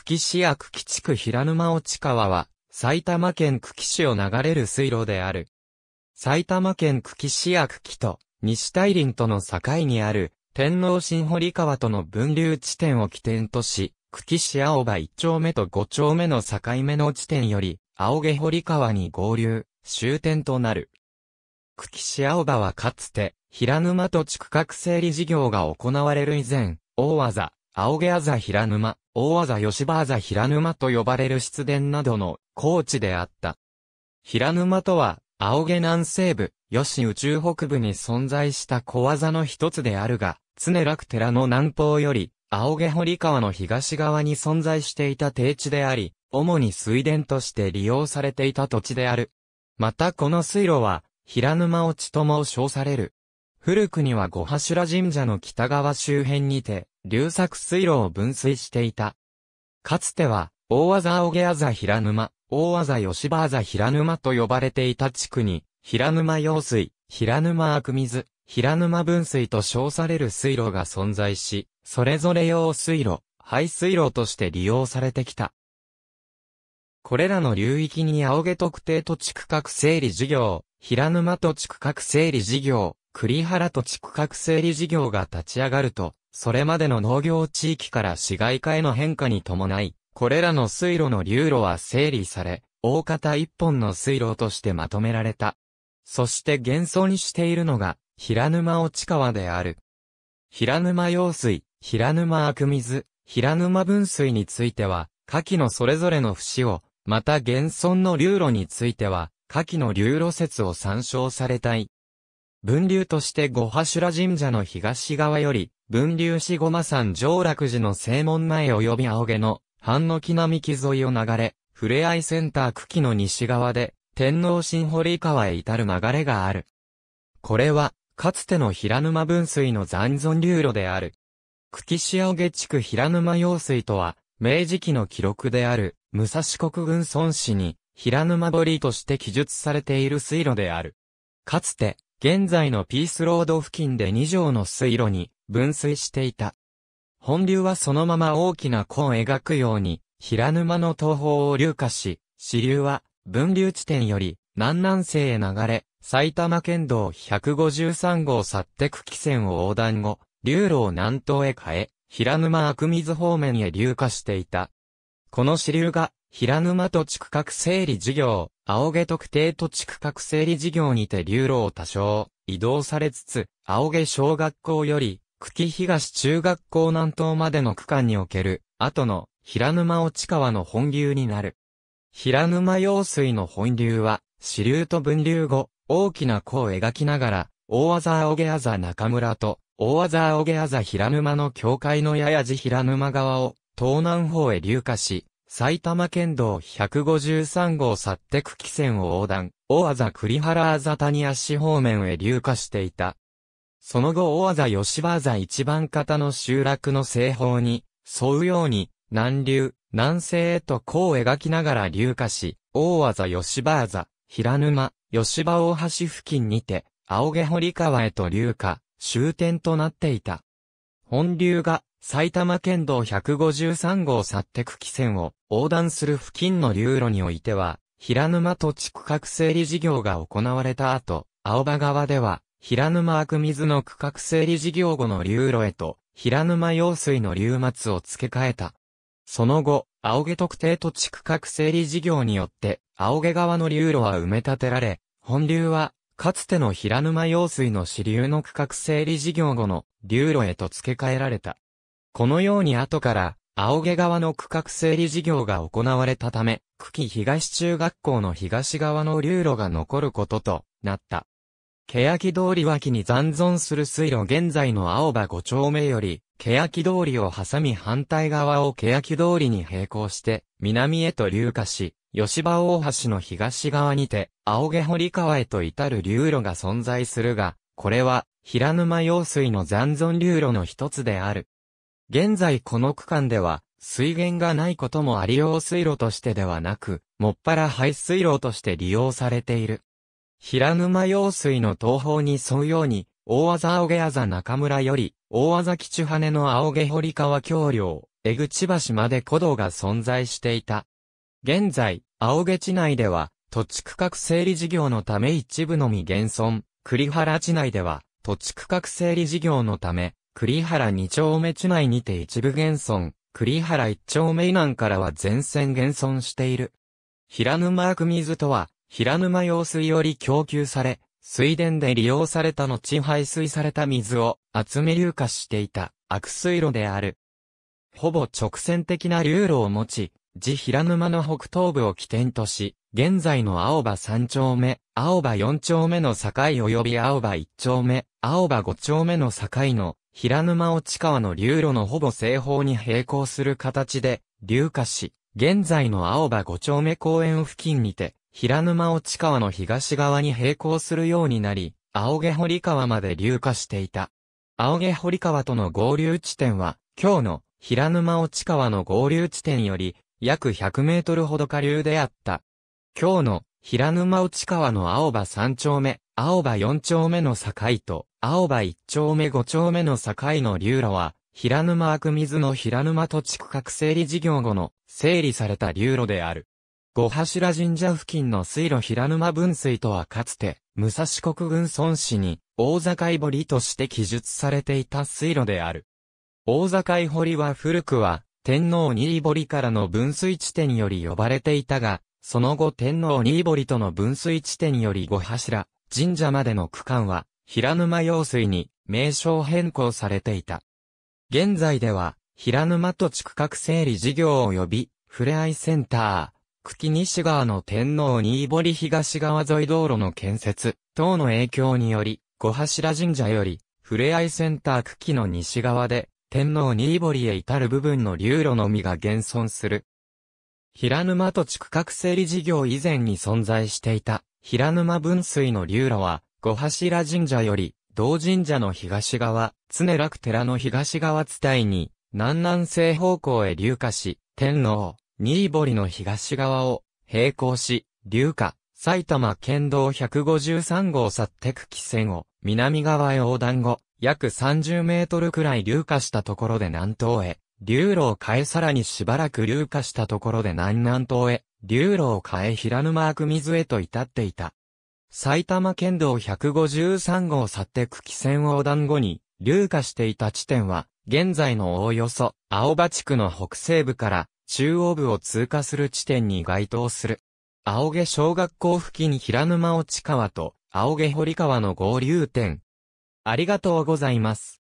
久喜市や久喜地区平沼落川は、埼玉県久喜市を流れる水路である。埼玉県久喜市や久喜と、西大林との境にある、天皇新堀川との分流地点を起点とし、久喜市青葉1丁目と5丁目の境目の地点より、青毛堀川に合流、終点となる。久喜市青葉はかつて、平沼と地区画整理事業が行われる以前、大技、青毛あざ平沼、大あざ吉葉あざ平沼と呼ばれる湿殿などの高地であった。平沼とは、青毛南西部、吉宇宙北部に存在した小技の一つであるが、常楽寺の南方より、青毛堀川の東側に存在していた低地であり、主に水田として利用されていた土地である。またこの水路は、平沼落ちとも称される。古くには五柱神社の北側周辺にて、流作水路を分水していた。かつては、大技青毛あざ平沼、大技吉場あざ平沼と呼ばれていた地区に、平沼用水、平沼悪水、平沼分水と称される水路が存在し、それぞれ用水路、排水路として利用されてきた。これらの流域に青毛特定と地区画整理事業、平沼と地区画整理事業、栗原と地区画整理事業が立ち上がると、それまでの農業地域から市街化への変化に伴い、これらの水路の流路は整理され、大方一本の水路としてまとめられた。そして現存しているのが、平沼落川である。平沼用水、平沼悪水、平沼分水については、下記のそれぞれの節を、また現存の流路については、下記の流路説を参照されたい。分流として五柱神社の東側より、分流しごま山上落寺の正門前及び青毛の、半の木並木沿いを流れ、ふれあいセンター茎の西側で、天皇新堀川へ至る流れがある。これは、かつての平沼分水の残存流路である。久喜市青毛地区平沼用水とは、明治期の記録である、武蔵国軍村市に、平沼堀として記述されている水路である。かつて、現在のピースロード付近で2条の水路に、分水していた。本流はそのまま大きな弧を描くように、平沼の東方を流下し、支流は分流地点より南南西へ流れ、埼玉県道153号サッテク汽線を横断後、流路を南東へ変え、平沼悪水方面へ流下していた。この支流が、平沼土地区画整理事業、青毛特定土地区画整理事業にて流路を多少移動されつつ、青毛小学校より久喜東中学校南東までの区間における、後の平沼落川の本流になる。平沼用水の本流は、支流と分流後、大きな弧を描きながら、大技青毛あざ中村と、大技青毛あざ平沼の境界のややじ平沼側を、東南方へ流下し、埼玉県道153号去って久喜線を横断、大技栗原あざ谷足方面へ流下していた。その後大技吉和座一番方の集落の西方に、沿うように、南流、南西へと弧を描きながら流下し、大技吉和座、平沼、吉和大橋付近にて、青毛堀川へと流下、終点となっていた。本流が埼玉県道153号去って区基線を横断する付近の流路においては、平沼土地区画整理事業が行われた後、青葉川では平沼悪水の区画整理事業後の流路へと、平沼用水の流末を付け替えた。その後、青毛特定土地区画整理事業によって、青毛川の流路は埋め立てられ、本流は、かつての平沼用水の支流の区画整理事業後の流路へと付け替えられた。このように後から、青毛川の区画整理事業が行われたため、久喜東中学校の東側の流路が残ることとなった。欅通り脇に残存する水路現在の青葉5丁目より、欅通りを挟み反対側を欅通りに並行して、南へと流下し、吉場大橋の東側にて、青毛堀川へと至る流路が存在するが、これは、平沼用水の残存流路の一つである。現在この区間では、水源がないこともあり用水路としてではなく、もっぱら排水路として利用されている。平沼用水の東方に沿うように、大技青毛あざ中村より、大技基地羽の青毛堀川橋梁、江口橋まで古道が存在していた。現在、青毛地内では、土地区画整理事業のため一部のみ現存、栗原地内では、土地区画整理事業のため、栗原二丁目地内にて一部現存、栗原一丁目以南からは全線現存している。平沼区水とは、平沼用水より供給され、水田で利用された後排水された水を集め流下していた悪水路である。ほぼ直線的な流路を持ち、自平沼の北東部を起点とし、現在の青葉三丁目、青葉四丁目の境及び青葉一丁目、青葉五丁目の境の平沼落川の流路のほぼ西方に並行する形で、流下し、現在の青葉五丁目公園付近にて、平沼落川の東側に並行するようになり、青毛堀川まで流下していた。青毛堀川との合流地点は、今日の平沼落川の合流地点より約100メートルほど下流であった。今日の平沼落川の青葉3丁目、青葉4丁目の境と、青葉1丁目5丁目の境の流路は、平沼悪水の平沼土地区画整理事業後の整理された流路である。五柱神社付近の水路平沼分水とはかつて、武蔵国軍孫氏に、大坂堀として記述されていた水路である。大坂堀は古くは、天皇新堀からの分水地点より呼ばれていたが、その後天皇新堀との分水地点より五柱、神社までの区間は、平沼用水に、名称変更されていた。現在では、平沼と地区画整理事業及び、ふれあいセンター、茎西側の天皇新堀東側沿い道路の建設等の影響により、五柱神社より、ふれあいセンター茎の西側で、天皇新堀へ至る部分の流路のみが現存する。平沼土地区画整理事業以前に存在していた、平沼分水の流路は、五柱神社より、同神社の東側、常楽寺の東側地帯に、南南西方向へ流下し、天皇、新堀の東側を並行し、流下、埼玉県道153号去っテクキ線を南側へ横断後、約30メートルくらい流下したところで南東へ、流路を変えさらにしばらく流下したところで南南東へ、流路を変え平沼区水へと至っていた。埼玉県道153号去っテクキ線横断後に、流下していた地点は、現在のおおよそ、青葉地区の北西部から、中央部を通過する地点に該当する。青毛小学校付近平沼落川と青毛堀川の合流点。ありがとうございます。